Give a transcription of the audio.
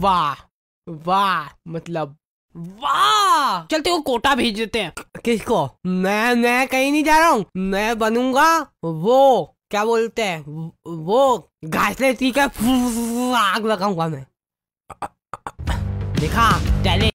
वाह वाह मतलब वाह चलते वो कोटा भेज देते हैं किसको मैं मैं कहीं नहीं जा रहा हूँ मैं बनूंगा वो क्या बोलते हैं वो घासले आग लगाऊंगा मैं देखा टैलेंट